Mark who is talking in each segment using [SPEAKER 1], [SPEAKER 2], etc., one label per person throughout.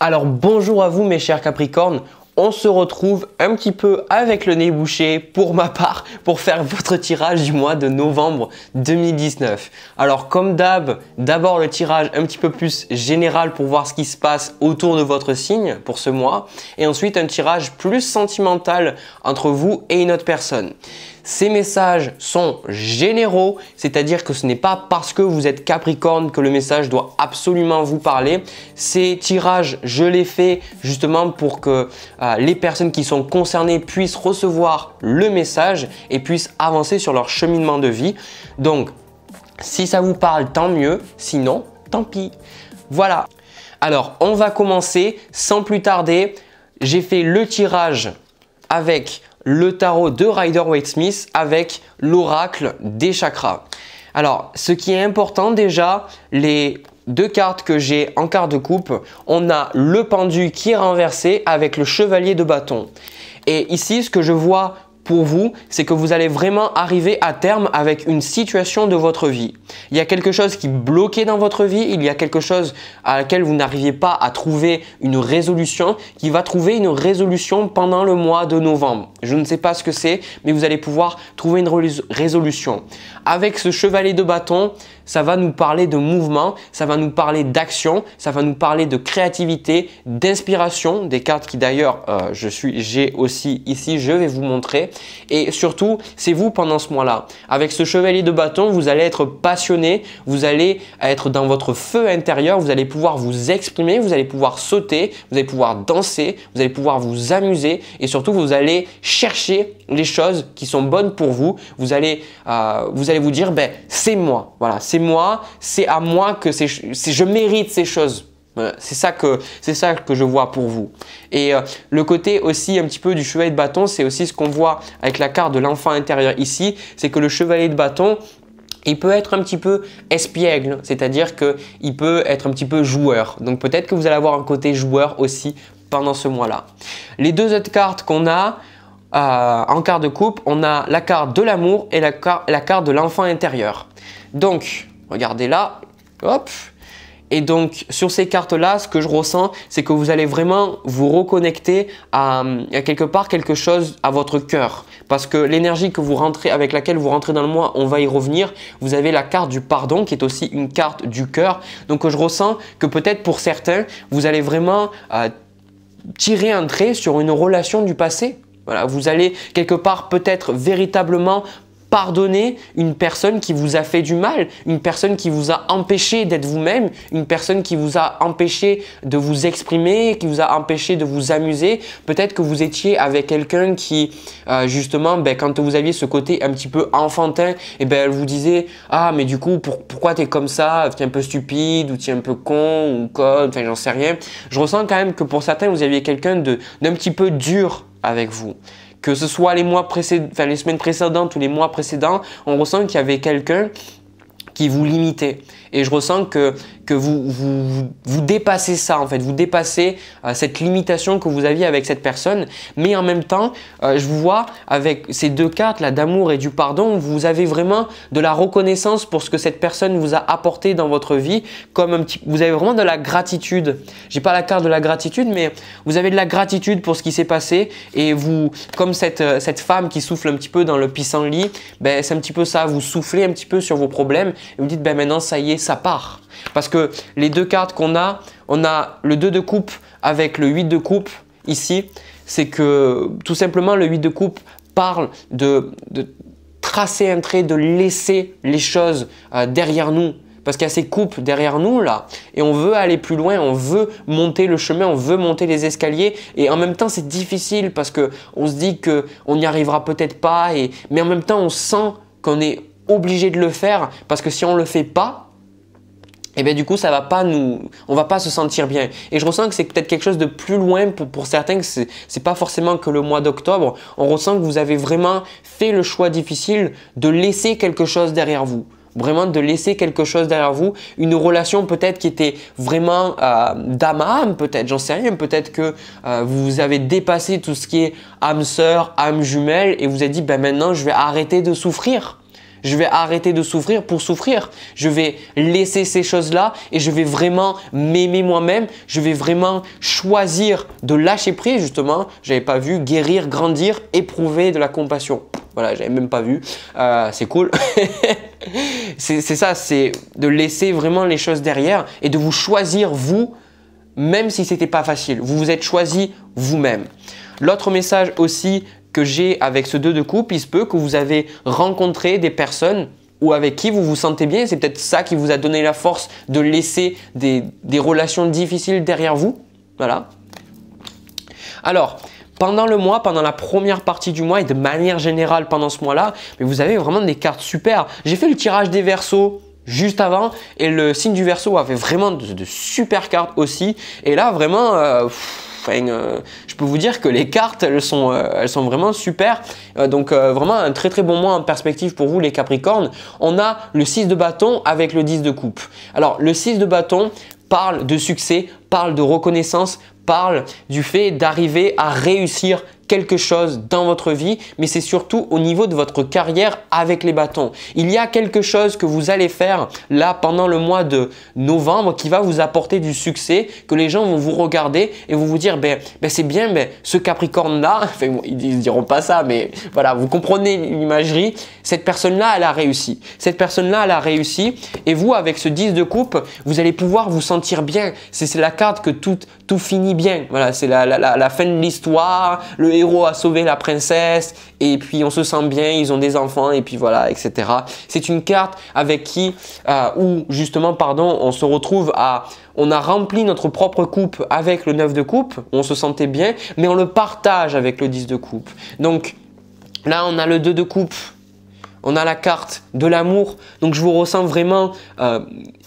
[SPEAKER 1] Alors bonjour à vous mes chers Capricornes, on se retrouve un petit peu avec le nez bouché pour ma part pour faire votre tirage du mois de novembre 2019. Alors comme d'hab, d'abord le tirage un petit peu plus général pour voir ce qui se passe autour de votre signe pour ce mois et ensuite un tirage plus sentimental entre vous et une autre personne. Ces messages sont généraux, c'est-à-dire que ce n'est pas parce que vous êtes Capricorne que le message doit absolument vous parler. Ces tirages, je les fais justement pour que euh, les personnes qui sont concernées puissent recevoir le message et puissent avancer sur leur cheminement de vie. Donc, si ça vous parle, tant mieux. Sinon, tant pis. Voilà. Alors, on va commencer sans plus tarder. J'ai fait le tirage avec le tarot de Rider-Waite-Smith avec l'oracle des chakras. Alors, ce qui est important déjà, les deux cartes que j'ai en quart de coupe, on a le pendu qui est renversé avec le chevalier de bâton. Et ici, ce que je vois pour vous, c'est que vous allez vraiment arriver à terme avec une situation de votre vie. Il y a quelque chose qui bloquait dans votre vie, il y a quelque chose à laquelle vous n'arriviez pas à trouver une résolution, qui va trouver une résolution pendant le mois de novembre. Je ne sais pas ce que c'est, mais vous allez pouvoir trouver une résolution. Avec ce chevalet de bâton, ça va nous parler de mouvement, ça va nous parler d'action, ça va nous parler de créativité, d'inspiration, des cartes qui d'ailleurs euh, je suis j'ai aussi ici, je vais vous montrer. Et surtout, c'est vous pendant ce mois-là. Avec ce chevalier de bâton, vous allez être passionné, vous allez être dans votre feu intérieur, vous allez pouvoir vous exprimer, vous allez pouvoir sauter, vous allez pouvoir danser, vous allez pouvoir vous amuser et surtout, vous allez chercher les choses qui sont bonnes pour vous. Vous allez, euh, vous, vous dire, ben, c'est moi, voilà, c'est moi, c'est à moi que je mérite ces choses c'est ça que je vois pour vous. Et euh, le côté aussi un petit peu du chevalier de bâton, c'est aussi ce qu'on voit avec la carte de l'enfant intérieur ici, c'est que le chevalier de bâton il peut être un petit peu espiègle, c'est-à-dire qu'il peut être un petit peu joueur. Donc peut-être que vous allez avoir un côté joueur aussi pendant ce mois-là. Les deux autres cartes qu'on a, euh, en carte de coupe, on a la carte de l'amour et la, la, carte de l'enfant intérieur. Donc, regardez là, hop, et donc sur ces cartes-là, ce que je ressens, c'est que vous allez vraiment vous reconnecter à, quelque part quelque chose à votre cœur. Parce que l'énergie que vous rentrez, avec laquelle vous rentrez dans le mois, on va y revenir. Vous avez la carte du pardon qui est aussi une carte du cœur. Donc je ressens que peut-être pour certains, vous allez vraiment euh, tirer un trait sur une relation du passé. Voilà, vous allez quelque part peut-être véritablement pardonner une personne qui vous a fait du mal, une personne qui vous a empêché d'être vous-même, une personne qui vous a empêché de vous exprimer, qui vous a empêché de vous amuser. Peut-être que vous étiez avec quelqu'un qui, euh, justement, ben, quand vous aviez ce côté un petit peu enfantin, et eh ben, elle vous disait Ah, mais du coup, pourquoi tu es comme ça T'es un peu stupide ou es un peu con ou con, enfin, j'en sais rien. Je ressens quand même que pour certains, vous aviez quelqu'un d'un petit peu dur avec vous que ce soit les, mois précédents, les semaines précédentes ou les mois précédents, on ressent qu'il y avait quelqu'un qui vous limitait. Et je ressens que que vous, vous, vous, dépassez ça en fait, vous dépassez euh, cette limitation que vous aviez avec cette personne, mais en même temps, euh, je vous vois avec ces deux cartes là d'amour et du pardon, vous avez vraiment de la reconnaissance pour ce que cette personne vous a apporté dans votre vie, comme un petit, vous avez vraiment de la gratitude. J'ai pas la carte de la gratitude, mais vous avez de la gratitude pour ce qui s'est passé et vous, comme cette, euh, cette femme qui souffle un petit peu dans le pissenlit, ben c'est un petit peu ça, vous soufflez un petit peu sur vos problèmes et vous dites ben maintenant ça y est, ça part. Parce que les deux cartes qu'on a, on a le 2 de coupe avec le 8 de coupe ici. C'est que tout simplement le 8 de coupe parle de, tracer un trait, de laisser les choses euh, derrière nous, parce qu'il y a ces coupes derrière nous là, et on veut aller plus loin, on veut monter le chemin, on veut monter les escaliers, et en même temps c'est difficile parce qu'on se dit qu'on n'y arrivera peut-être pas, mais en même temps on sent qu'on est obligé de le faire parce que si on ne le fait pas, et eh bien du coup ça va pas nous on va pas se sentir bien et je ressens que c'est peut-être quelque chose de plus loin pour, certains que c'est pas forcément que le mois d'octobre on ressent que vous avez vraiment fait le choix difficile de laisser quelque chose derrière vous vraiment de laisser quelque chose derrière vous, une relation peut-être qui était vraiment euh, d'âme à âme, peut-être, j'en sais rien, peut-être que euh, vous avez dépassé tout ce qui est âme sœur, âme jumelle, et vous avez dit, ben maintenant je vais arrêter de souffrir je vais arrêter de souffrir pour souffrir. Je vais laisser ces choses-là et je vais vraiment m'aimer moi-même. Je vais vraiment choisir de lâcher prise, justement. J'avais pas vu guérir, grandir, éprouver de la compassion. Voilà, j'avais même pas vu. Euh, c'est cool. c'est ça, c'est de laisser vraiment les choses derrière et de vous choisir vous, même si c'était pas facile. Vous vous êtes choisi vous-même. L'autre message aussi que j'ai avec ce 2 de coupe, il se peut que vous avez rencontré des personnes ou avec qui vous vous sentez bien. C'est peut-être ça qui vous a donné la force de laisser des, relations difficiles derrière vous. Voilà. Alors, pendant le mois, pendant la première partie du mois et de manière générale pendant ce mois-là, vous avez vraiment des cartes super. J'ai fait le tirage des versos juste avant et le signe du verso avait vraiment de, super cartes aussi. Et là, vraiment... Euh, euh, je peux vous dire que les cartes, elles sont, euh, vraiment super. Euh, donc vraiment un très très bon mois en perspective pour vous les Capricornes. On a le 6 de bâton avec le 10 de coupe. Alors le 6 de bâton parle de succès, parle de reconnaissance, parle du fait d'arriver à réussir quelque chose dans votre vie, mais c'est surtout au niveau de votre carrière avec les bâtons. Il y a quelque chose que vous allez faire là pendant le mois de novembre qui va vous apporter du succès, que les gens vont vous regarder et vont vous dire, ben, ben c'est bien, ben, ce Capricorne-là, ils ne diront pas ça, mais voilà, vous comprenez l'imagerie, cette personne-là, elle a réussi. Cette personne-là, elle a réussi. Et vous, avec ce 10 de coupe, vous allez pouvoir vous sentir bien. C'est la carte que tout, tout finit bien. Voilà, c'est la, la, la fin de l'histoire, le héros a sauvé la princesse et puis on se sent bien, ils ont des enfants et puis voilà, etc. C'est une carte avec qui, euh, ou justement, pardon, on se retrouve à, on a rempli notre propre coupe avec le 9 de coupe, on se sentait bien, mais on le partage avec le 10 de coupe. Donc là, on a le 2 de coupe on a la carte de l'amour. Donc je vous ressens vraiment euh,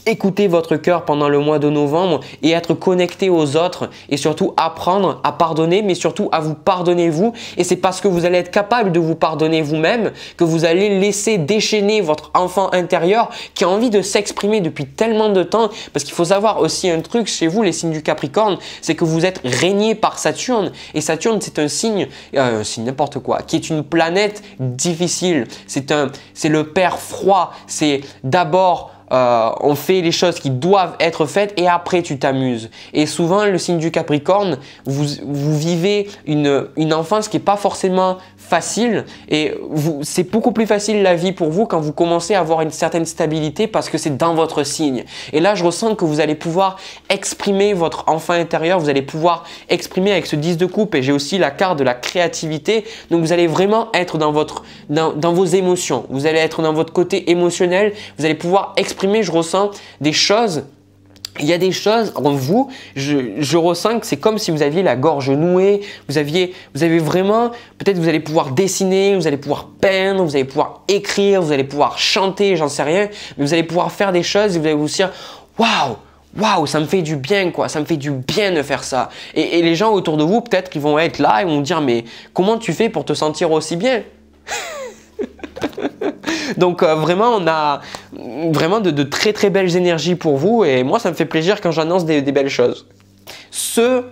[SPEAKER 1] écouter votre cœur pendant le mois de novembre et être connecté aux autres et surtout apprendre à pardonner mais surtout à vous pardonner vous et c'est parce que vous allez être capable de vous pardonner vous-même que vous allez laisser déchaîner votre enfant intérieur qui a envie de s'exprimer depuis tellement de temps parce qu'il faut savoir aussi un truc chez vous les signes du Capricorne c'est que vous êtes régné par Saturne et Saturne c'est un signe euh, signe n'importe quoi qui est une planète difficile c'est un c'est le père froid c'est d'abord euh, on fait les choses qui doivent être faites et après tu t'amuses. Et souvent, le signe du Capricorne, vous, vivez une, une enfance qui n'est pas forcément facile et c'est beaucoup plus facile la vie pour vous quand vous commencez à avoir une certaine stabilité parce que c'est dans votre signe. Et là, je ressens que vous allez pouvoir exprimer votre enfant intérieur, vous allez pouvoir exprimer avec ce 10 de coupe et j'ai aussi la carte de la créativité. Donc, vous allez vraiment être dans, votre, dans vos émotions, vous allez être dans votre côté émotionnel, vous allez pouvoir exprimer je ressens des choses il y a des choses en vous, je, ressens que c'est comme si vous aviez la gorge nouée, vous aviez, vous avez vraiment, peut-être vous allez pouvoir dessiner, vous allez pouvoir peindre, vous allez pouvoir écrire, vous allez pouvoir chanter, j'en sais rien, mais vous allez pouvoir faire des choses et vous allez vous dire, waouh, waouh, ça me fait du bien, quoi, ça me fait du bien de faire ça. Et, et les gens autour de vous, peut-être qu'ils vont être là et vont dire, mais comment tu fais pour te sentir aussi bien Donc euh, vraiment, on a vraiment de, très très belles énergies pour vous et moi, ça me fait plaisir quand j'annonce des, belles choses. Ce,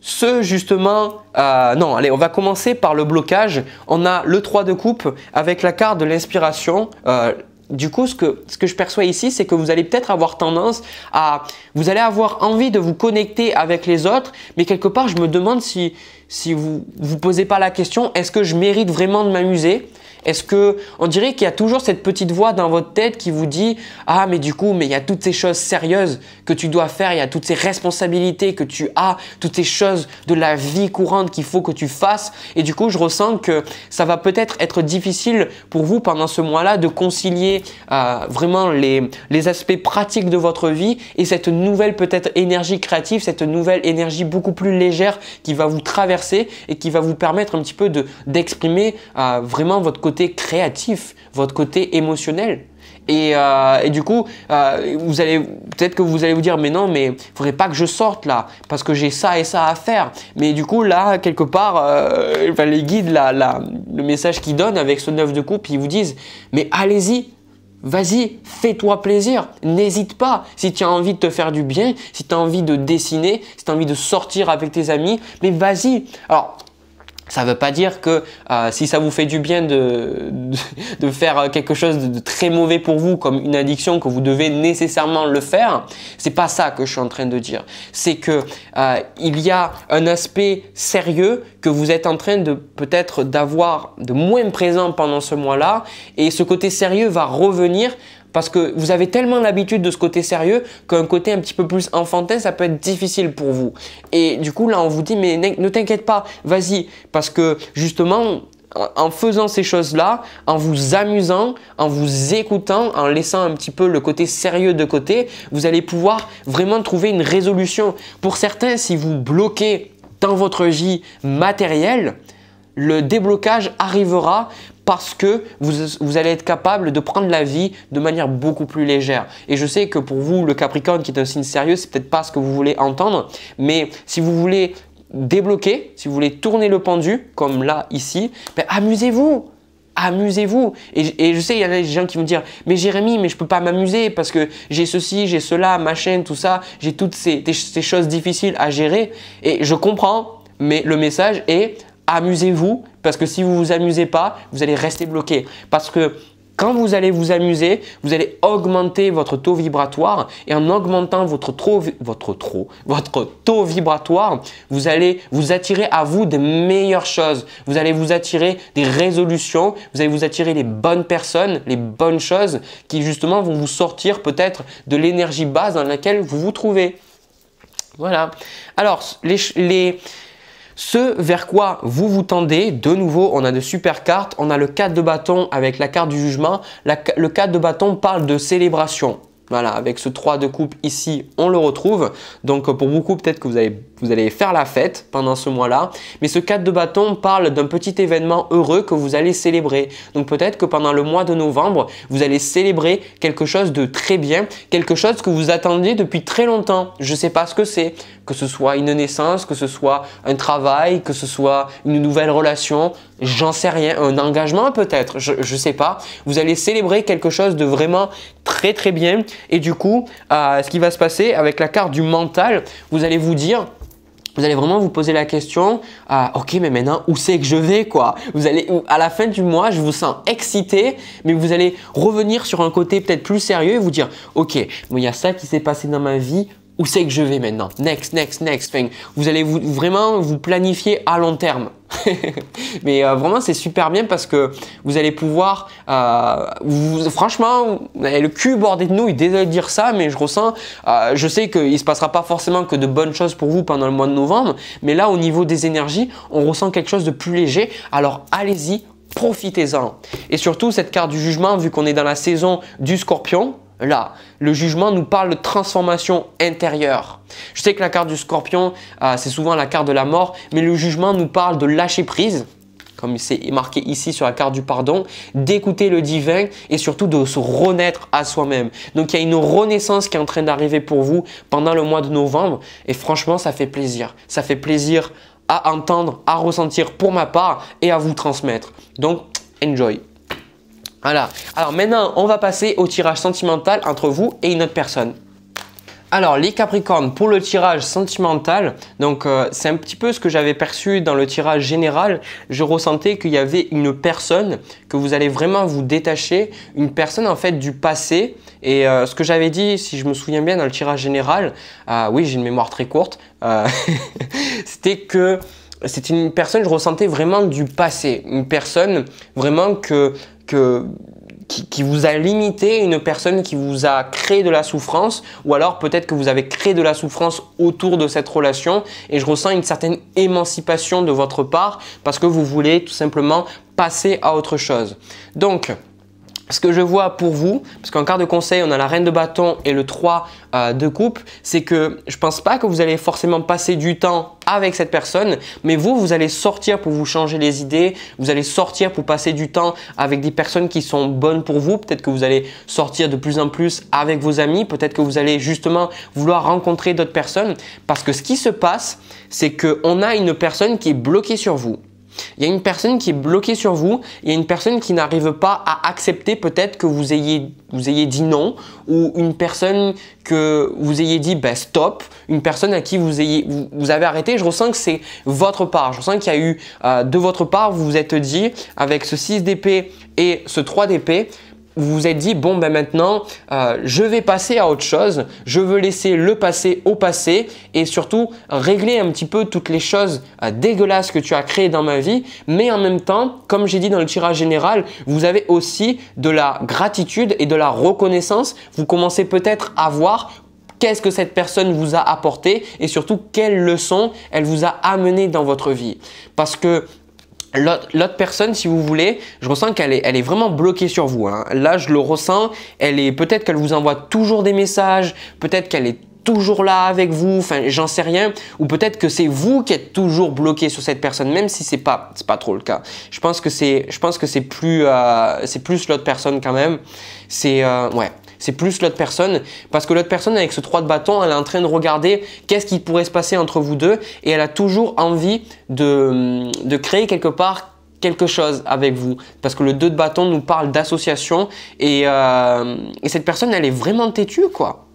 [SPEAKER 1] ce justement, euh, non, allez, on va commencer par le blocage. On a le 3 de coupe avec la carte de l'inspiration. Euh, du coup, ce que, ce que je perçois ici, c'est que vous allez peut-être avoir tendance à... Vous allez avoir envie de vous connecter avec les autres, mais quelque part, je me demande si, si vous vous posez pas la question, est-ce que je mérite vraiment de m'amuser est-ce que on dirait qu'il y a toujours cette petite voix dans votre tête qui vous dit "Ah mais du coup, mais il y a toutes ces choses sérieuses que tu dois faire, il y a toutes ces responsabilités que tu as, toutes ces choses de la vie courante qu'il faut que tu fasses" et du coup, je ressens que ça va peut-être être difficile pour vous pendant ce mois-là de concilier euh, vraiment les aspects pratiques de votre vie et cette nouvelle peut-être énergie créative, cette nouvelle énergie beaucoup plus légère qui va vous traverser et qui va vous permettre un petit peu d'exprimer euh, vraiment votre côté créatif, votre côté émotionnel. Et, euh, et, du coup, euh, vous allez peut-être que vous allez vous dire, mais non, mais il faudrait pas que je sorte là, parce que j'ai ça et ça à faire. Mais du coup, là, quelque part, euh, les guides, là, là, le message qu'ils donnent avec ce neuf de coupe, ils vous disent, mais allez-y, Vas-y, fais-toi plaisir, n'hésite pas. Si tu as envie de te faire du bien, si tu as envie de dessiner, si tu as envie de sortir avec tes amis, mais vas-y. Alors, ça ne veut pas dire que euh, si ça vous fait du bien de, faire quelque chose de, très mauvais pour vous, comme une addiction, que vous devez nécessairement le faire. C'est pas ça que je suis en train de dire. C'est que euh, il y a un aspect sérieux que vous êtes en train de peut-être d'avoir de moins présent pendant ce mois-là, et ce côté sérieux va revenir parce que vous avez tellement l'habitude de ce côté sérieux qu'un côté un petit peu plus enfantin, ça peut être difficile pour vous. Et du coup, là, on vous dit, mais ne t'inquiète pas, vas-y. Parce que justement, en faisant ces choses-là, en vous amusant, en vous écoutant, en laissant un petit peu le côté sérieux de côté, vous allez pouvoir vraiment trouver une résolution. Pour certains, si vous bloquez dans votre vie matérielle, le déblocage arrivera parce que vous, vous, allez être capable de prendre la vie de manière beaucoup plus légère. Et je sais que pour vous, le Capricorne qui est un signe sérieux, c'est peut-être pas ce que vous voulez entendre, mais si vous voulez débloquer, si vous voulez tourner le pendu, comme là, ici, ben, amusez-vous amusez-vous. Et, je sais, il y a des gens qui vont dire, mais Jérémy, mais je peux pas m'amuser parce que j'ai ceci, j'ai cela, ma chaîne, tout ça, j'ai toutes ces, ces, choses difficiles à gérer. Et je comprends, mais le message est, amusez-vous, parce que si vous ne vous amusez pas, vous allez rester bloqué. Parce que quand vous allez vous amuser, vous allez augmenter votre taux vibratoire et en augmentant votre, votre, votre taux vibratoire, vous allez vous attirer à vous des meilleures choses. Vous allez vous attirer des résolutions, vous allez vous attirer les bonnes personnes, les bonnes choses qui justement vont vous sortir peut-être de l'énergie basse dans laquelle vous vous trouvez. Voilà. Alors, les, les ce vers quoi vous vous tendez, de nouveau, on a de super cartes. On a le 4 de bâton avec la carte du jugement. le 4 de bâton parle de célébration. Voilà, avec ce 3 de coupe ici, on le retrouve. Donc pour beaucoup, peut-être que vous allez, vous allez faire la fête pendant ce mois-là. Mais ce 4 de bâton parle d'un petit événement heureux que vous allez célébrer. Donc peut-être que pendant le mois de novembre, vous allez célébrer quelque chose de très bien, quelque chose que vous attendiez depuis très longtemps. Je ne sais pas ce que c'est, que ce soit une naissance, que ce soit un travail, que ce soit une nouvelle relation, j'en sais rien, un engagement peut-être, je, ne sais pas. Vous allez célébrer quelque chose de vraiment très très bien et du coup, euh, ce qui va se passer avec la carte du mental, vous allez vous dire, vous allez vraiment vous poser la question euh, ok mais maintenant où c'est que je vais quoi vous allez à la fin du mois je vous sens excité mais vous allez revenir sur un côté peut-être plus sérieux et vous dire ok il y a ça qui s'est passé dans ma vie où c'est que je vais maintenant Next, next, next. vous allez vraiment vous planifier à long terme. Mais euh, vraiment, c'est super bien parce que vous allez pouvoir, euh, franchement, eh, le cul bordé de nouilles. Désolé de dire ça, mais je ressens, euh, je sais qu'il ne se passera pas forcément que de bonnes choses pour vous pendant le mois de novembre, mais là, au niveau des énergies, on ressent quelque chose de plus léger. Alors allez-y, profitez-en. Et surtout, cette carte du jugement, vu qu'on est dans la saison du scorpion, là. Le jugement nous parle de transformation intérieure. Je sais que la carte du scorpion, euh, c'est souvent la carte de la mort, mais le jugement nous parle de lâcher prise, comme c'est marqué ici sur la carte du pardon, d'écouter le divin et surtout de se renaître à soi-même. Donc il y a une renaissance qui est en train d'arriver pour vous pendant le mois de novembre et franchement ça fait plaisir. Ça fait plaisir à entendre, à ressentir pour ma part et à vous transmettre. Donc enjoy. Voilà. Alors maintenant, on va passer au tirage sentimental entre vous et une autre personne. Alors les Capricornes, pour le tirage sentimental, donc euh, c'est un petit peu ce que j'avais perçu dans le tirage général, je ressentais qu'il y avait une personne que vous allez vraiment vous détacher, une personne en fait du passé. Et euh, ce que j'avais dit, si je me souviens bien dans le tirage général, ah oui j'ai une mémoire très courte, c'était que c'était une personne, je ressentais vraiment du passé, une personne vraiment que que qui, qui, vous a limité, une personne qui vous a créé de la souffrance, ou alors peut-être que vous avez créé de la souffrance autour de cette relation, et je ressens une certaine émancipation de votre part, parce que vous voulez tout simplement passer à autre chose. Donc, ce que je vois pour vous, parce qu'en quart de conseil, on a la reine de bâton et le 3 euh, de coupe, c'est que je ne pense pas que vous allez forcément passer du temps avec cette personne, mais vous, vous allez sortir pour vous changer les idées, vous allez sortir pour passer du temps avec des personnes qui sont bonnes pour vous, peut-être que vous allez sortir de plus en plus avec vos amis, peut-être que vous allez justement vouloir rencontrer d'autres personnes, parce que ce qui se passe, c'est qu'on a une personne qui est bloquée sur vous. Il y a une personne qui est bloquée sur vous, il y a une personne qui n'arrive pas à accepter peut-être que vous ayez, vous ayez dit non, ou une personne que vous ayez dit ben, stop, une personne à qui vous, ayez, vous, avez arrêté. Je ressens que c'est votre part. Je ressens qu'il y a eu euh, de votre part, vous vous êtes dit avec ce 6 d'épée et ce 3 d'épée, vous vous êtes dit, bon ben maintenant, euh, je vais passer à autre chose, je veux laisser le passé au passé et surtout régler un petit peu toutes les choses euh, dégueulasses que tu as créées dans ma vie. Mais en même temps, comme j'ai dit dans le tirage général, vous avez aussi de la gratitude et de la reconnaissance. Vous commencez peut-être à voir qu'est-ce que cette personne vous a apporté et surtout quelles leçons elle vous a amené dans votre vie. Parce que L'autre personne, si vous voulez, je ressens qu'elle est, elle est vraiment bloquée sur vous. Hein. Là, je le ressens. Elle est peut-être qu'elle vous envoie toujours des messages, peut-être qu'elle est toujours là avec vous, enfin j'en sais rien, ou peut-être que c'est vous qui êtes toujours bloqué sur cette personne, même si c'est pas c'est pas trop le cas. Je pense que c'est je pense que c'est plus euh, c'est plus l'autre personne quand même. C'est euh, ouais c'est plus l'autre personne, parce que l'autre personne, avec ce 3 de bâton, elle est en train de regarder qu'est-ce qui pourrait se passer entre vous deux, et elle a toujours envie de, hum, créer quelque part quelque chose avec vous. Parce que le 2 de bâton nous parle d'association, euh, et cette personne, elle est vraiment têtue, quoi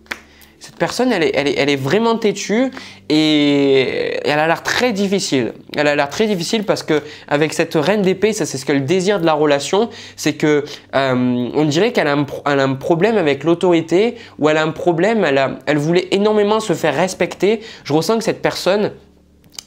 [SPEAKER 1] cette personne, elle est, elle est, elle est vraiment têtue et elle a l'air très difficile. Elle a l'air très difficile parce que avec cette reine d'épée, ça c'est ce qu'elle désire de la relation, c'est que euh, on dirait qu'elle a, a, un problème avec l'autorité ou elle a un problème, elle, a, elle voulait énormément se faire respecter. Je ressens que cette personne,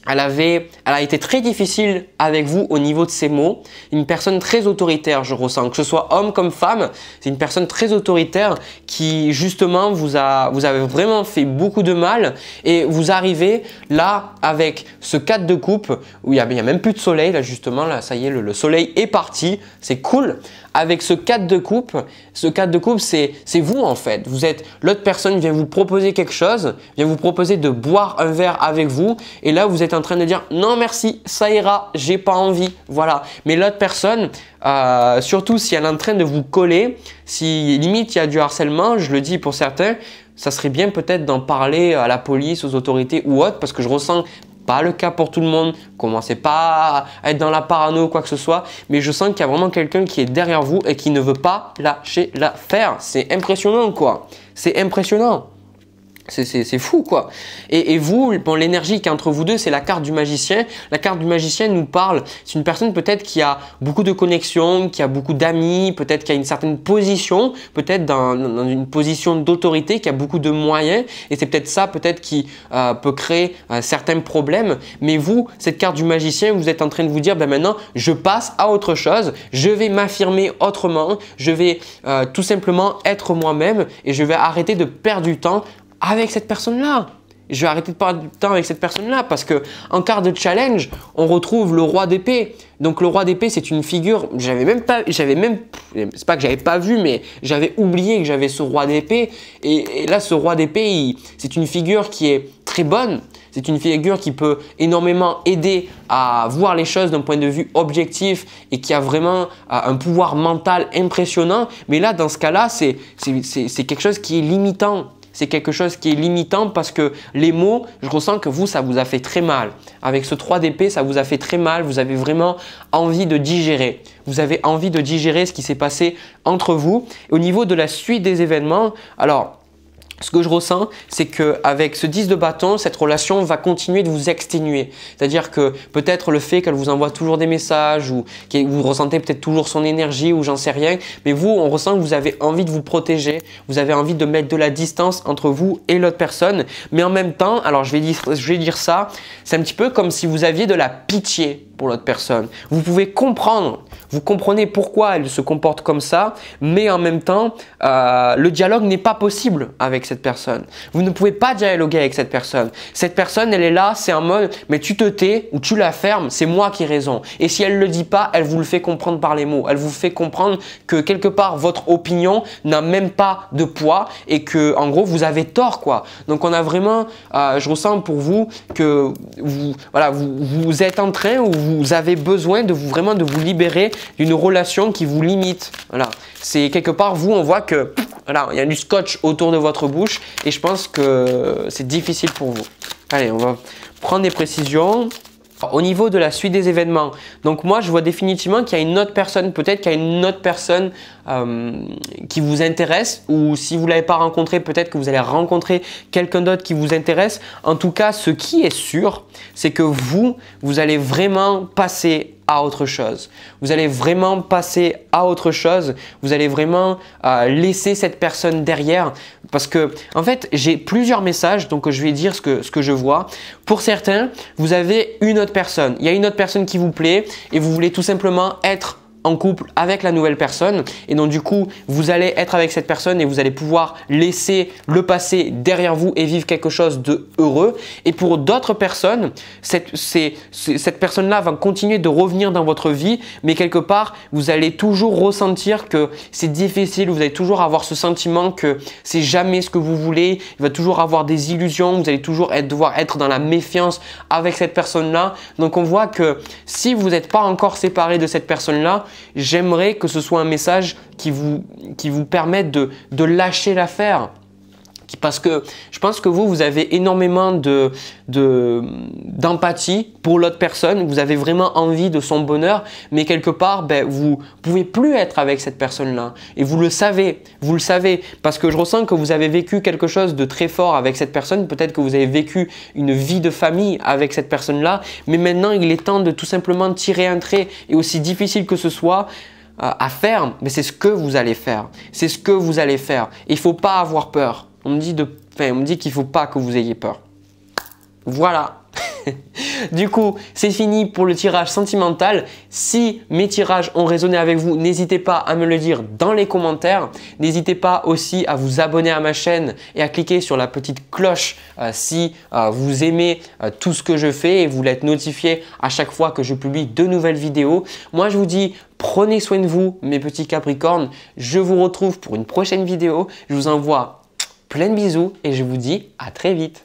[SPEAKER 1] elle, avait, elle a été très difficile avec vous au niveau de ses mots. Une personne très autoritaire, je ressens. Que ce soit homme comme femme, c'est une personne très autoritaire qui, justement, vous, a, vous avez vraiment fait beaucoup de mal. Et vous arrivez là avec ce cadre de coupe où il n'y a, même plus de soleil. Là, justement, là, ça y est, le soleil est parti. C'est cool avec ce cadre de coupe. Ce cadre de coupe, c'est vous en fait. Vous êtes l'autre personne vient vous proposer quelque chose, vient vous proposer de boire un verre avec vous et là vous êtes en train de dire non merci, ça ira, j'ai pas envie. Voilà. Mais l'autre personne euh, surtout si elle est en train de vous coller, si limite il y a du harcèlement, je le dis pour certains, ça serait bien peut-être d'en parler à la police, aux autorités ou autre, parce que je ressens pas le cas pour tout le monde, commencez pas à être dans la parano ou quoi que ce soit, mais je sens qu'il y a vraiment quelqu'un qui est derrière vous et qui ne veut pas lâcher l'affaire. C'est impressionnant quoi, c'est impressionnant. C'est fou quoi. Et, vous, bon, l'énergie qui est entre vous deux, c'est la carte du magicien. La carte du magicien nous parle. C'est une personne peut-être qui a beaucoup de connexions, qui a beaucoup d'amis, peut-être qui a une certaine position, peut-être dans, une position d'autorité, qui a beaucoup de moyens. Et c'est peut-être ça peut-être qui euh, peut créer euh, certains problèmes. Mais vous, cette carte du magicien, vous êtes en train de vous dire, ben maintenant, je passe à autre chose. Je vais m'affirmer autrement. Je vais euh, tout simplement être moi-même et je vais arrêter de perdre du temps avec cette personne-là. Je vais arrêter de parler du temps avec cette personne-là parce que en quart de challenge, on retrouve le roi d'épée. Donc le roi d'épée, c'est une figure. J'avais même pas, j'avais même, c'est pas que j'avais pas vu, mais j'avais oublié que j'avais ce roi d'épée. Et, et, là, ce roi d'épée, c'est une figure qui est très bonne. C'est une figure qui peut énormément aider à voir les choses d'un point de vue objectif et qui a vraiment euh, un pouvoir mental impressionnant. Mais là, dans ce cas-là, c'est quelque chose qui est limitant c'est quelque chose qui est limitant parce que les mots, je ressens que vous, ça vous a fait très mal. Avec ce 3DP, ça vous a fait très mal. Vous avez vraiment envie de digérer. Vous avez envie de digérer ce qui s'est passé entre vous. Au niveau de la suite des événements, alors ce que je ressens, c'est qu'avec ce 10 de bâton, cette relation va continuer de vous exténuer. C'est-à-dire que peut-être le fait qu'elle vous envoie toujours des messages ou que vous ressentez peut-être toujours son énergie ou j'en sais rien, mais vous, on ressent que vous avez envie de vous protéger, vous avez envie de mettre de la distance entre vous et l'autre personne, mais en même temps, alors je vais dire, ça, c'est un petit peu comme si vous aviez de la pitié pour l'autre personne. Vous pouvez comprendre vous comprenez pourquoi elle se comporte comme ça, mais en même temps, euh, le dialogue n'est pas possible avec cette personne. Vous ne pouvez pas dialoguer avec cette personne. Cette personne, elle est là, c'est un mode, mais tu te tais ou tu la fermes, c'est moi qui ai raison. Et si elle ne le dit pas, elle vous le fait comprendre par les mots. Elle vous fait comprendre que quelque part, votre opinion n'a même pas de poids et que, en gros, vous avez tort, quoi. Donc, on a vraiment, euh, je ressens pour vous que vous, vous êtes en train ou vous avez besoin de vous, vraiment de vous libérer d'une relation qui vous limite. Voilà. C'est quelque part, vous, on voit que voilà, il y a du scotch autour de votre bouche et je pense que c'est difficile pour vous. Allez, on va prendre des précisions. Au niveau de la suite des événements, donc moi je vois définitivement qu'il y a une autre personne, peut-être qu'il y a une autre personne euh, qui vous intéresse ou si vous ne l'avez pas rencontré, peut-être que vous allez rencontrer quelqu'un d'autre qui vous intéresse. En tout cas, ce qui est sûr, c'est que vous, vous allez vraiment passer à autre chose. Vous allez vraiment passer à autre chose. Vous allez vraiment euh, laisser cette personne derrière. Parce que, en fait, j'ai plusieurs messages, donc je vais dire ce que, ce que je vois. Pour certains, vous avez une autre personne. Il y a une autre personne qui vous plaît et vous voulez tout simplement être en couple avec la nouvelle personne. Et donc du coup, vous allez être avec cette personne et vous allez pouvoir laisser le passé derrière vous et vivre quelque chose de heureux. Et pour d'autres personnes, cette, cette personne-là va continuer de revenir dans votre vie, mais quelque part, vous allez toujours ressentir que c'est difficile, vous allez toujours avoir ce sentiment que c'est jamais ce que vous voulez, il va toujours avoir des illusions, vous allez toujours être, devoir être dans la méfiance avec cette personne-là. Donc on voit que si vous n'êtes pas encore séparé de cette personne-là, j'aimerais que ce soit un message qui vous, permette de lâcher l'affaire, parce que je pense que vous, vous avez énormément d'empathie pour l'autre personne, vous avez vraiment envie de son bonheur, mais quelque part, ben, vous ne pouvez plus être avec cette personne-là. Et vous le savez, vous le savez, parce que je ressens que vous avez vécu quelque chose de très fort avec cette personne, peut-être que vous avez vécu une vie de famille avec cette personne-là, mais maintenant, il est temps de tout simplement tirer un trait, et aussi difficile que ce soit, euh, à faire, mais ben, c'est ce que vous allez faire. C'est ce que vous allez faire. Il ne faut pas avoir peur on me dit de, enfin, on dit qu'il faut pas que vous ayez peur. Voilà. du coup, c'est fini pour le tirage sentimental. Si mes tirages ont résonné avec vous, n'hésitez pas à me le dire dans les commentaires. N'hésitez pas aussi à vous abonner à ma chaîne et à cliquer sur la petite cloche euh, si euh, vous aimez euh, tout ce que je fais et vous l'êtes notifié à chaque fois que je publie de nouvelles vidéos. Moi, je vous dis prenez soin de vous, mes petits capricornes. Je vous retrouve pour une prochaine vidéo. Je vous envoie Plein de bisous et je vous dis à très vite.